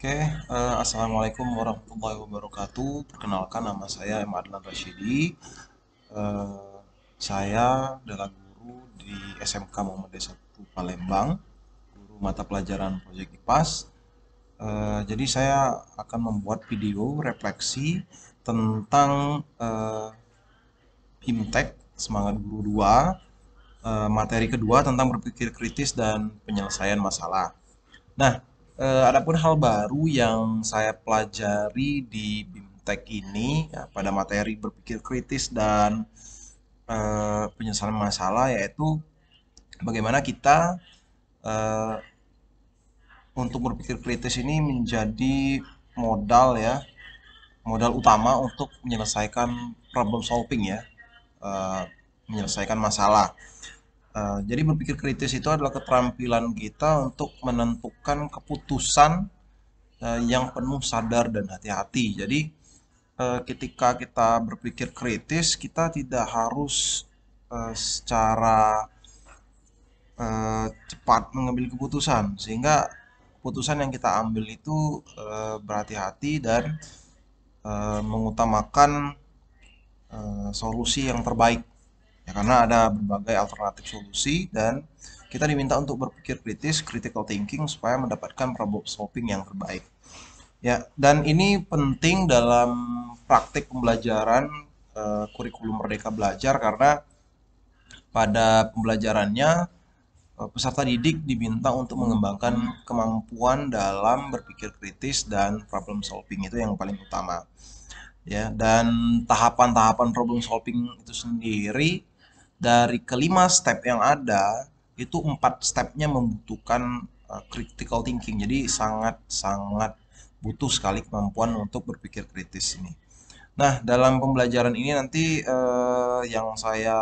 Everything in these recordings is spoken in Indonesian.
Oke, okay, uh, eh, assalamualaikum warahmatullahi wabarakatuh. Perkenalkan nama saya M. Adlan Rashidi. Uh, saya adalah guru di SMK Muhammadiyah 1 Palembang, guru mata pelajaran proyek IPAS. Uh, eh, jadi saya akan membuat video refleksi tentang uh, Imtek Semangat Guru 2, uh, materi kedua tentang berpikir kritis dan penyelesaian masalah. Nah, ada eh, adapun hal baru yang saya pelajari di BIMTEK ini ya, pada materi berpikir kritis dan uh, eh, penyelesaian masalah yaitu bagaimana kita uh, untuk berpikir kritis ini menjadi modal ya modal utama untuk menyelesaikan problem solving ya menyelesaikan masalah Eh, jadi berpikir kritis itu adalah keterampilan kita untuk menentukan keputusan uh, yang penuh sadar dan hati-hati. Jadi uh, ketika kita berpikir kritis, kita tidak harus uh, secara uh, cepat mengambil keputusan, sehingga keputusan yang kita ambil itu uh, berhati-hati dan uh, mengutamakan uh, solusi yang terbaik ya karena ada berbagai alternatif solusi dan kita diminta untuk berpikir kritis critical thinking supaya mendapatkan problem solving yang terbaik ya dan ini penting dalam praktik pembelajaran uh, kurikulum merdeka belajar karena pada pembelajarannya eh, peserta didik diminta untuk mengembangkan kemampuan dalam berpikir kritis dan problem solving itu yang paling utama ya dan tahapan-tahapan problem solving itu sendiri dari kelima step yang ada itu empat stepnya membutuhkan uh, critical thinking jadi sangat sangat butuh sekali kemampuan untuk berpikir kritis ini nah dalam pembelajaran ini nanti uh, yang saya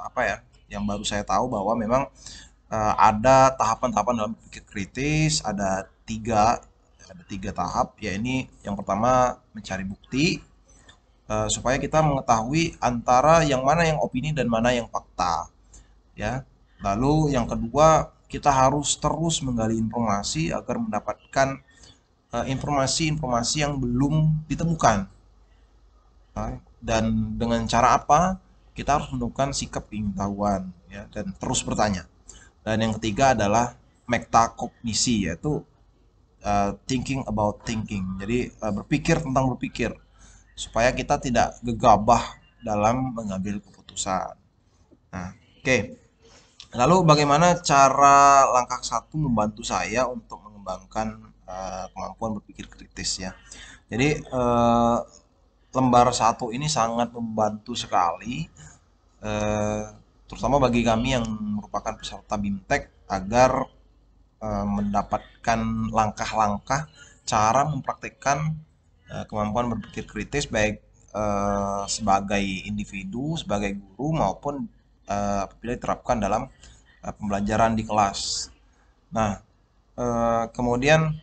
apa ya yang baru saya tahu bahwa memang uh, ada tahapan-tahapan dalam berpikir kritis ada tiga ada tiga tahap ya ini yang pertama mencari bukti uh, supaya kita mengetahui antara yang mana yang opini dan mana yang fakta ya lalu yang kedua kita harus terus menggali informasi agar mendapatkan eh, informasi-informasi uh, yang belum ditemukan nah, dan dengan cara apa kita harus menemukan sikap pengetahuan ya dan terus bertanya dan yang ketiga adalah metakognisi yaitu uh, thinking about thinking jadi uh, berpikir tentang berpikir supaya kita tidak gegabah dalam mengambil keputusan. Nah, oke. Okay. Lalu bagaimana cara langkah satu membantu saya untuk mengembangkan uh, kemampuan berpikir kritis ya. Jadi uh, lembar satu ini sangat membantu sekali, uh, terutama bagi kami yang merupakan peserta bimtek agar uh, mendapatkan langkah-langkah cara mempraktekkan Eh, kemampuan berpikir kritis baik uh, sebagai individu, sebagai guru maupun uh, apabila diterapkan dalam uh, pembelajaran di kelas. Nah, uh, kemudian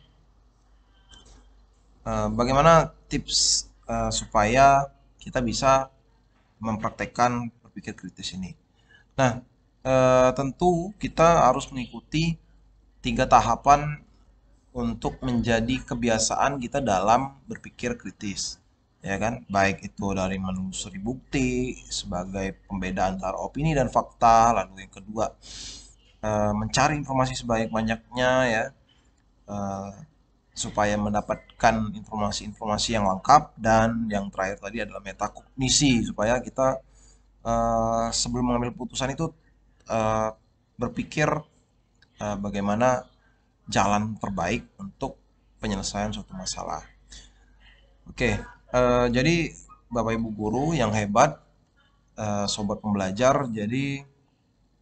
uh, bagaimana tips uh, supaya kita bisa mempraktekkan berpikir kritis ini? Nah, uh, tentu kita harus mengikuti tiga tahapan untuk menjadi kebiasaan kita dalam berpikir kritis ya kan baik itu dari menelusuri bukti sebagai pembeda antara opini dan fakta lalu yang kedua eh, mencari informasi sebaik banyaknya ya eh, supaya mendapatkan informasi-informasi yang lengkap dan yang terakhir tadi adalah metakognisi supaya kita eh, sebelum mengambil putusan itu berpikir bagaimana jalan terbaik untuk penyelesaian suatu masalah. Oke, uh, jadi Bapak Ibu guru yang hebat, uh, sobat pembelajar, jadi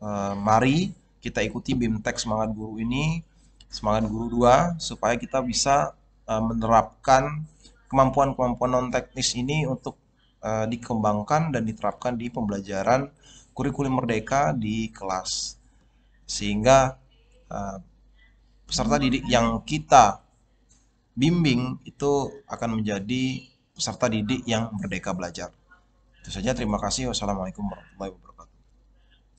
uh, mari kita ikuti BIMTEK Semangat Guru ini, Semangat Guru 2, supaya kita bisa uh, menerapkan kemampuan-kemampuan non teknis ini untuk uh, dikembangkan dan diterapkan di pembelajaran kurikulum merdeka di kelas sehingga uh, peserta didik yang kita bimbing itu akan menjadi peserta didik yang merdeka belajar. Itu saja terima kasih. Wassalamualaikum warahmatullahi wabarakatuh.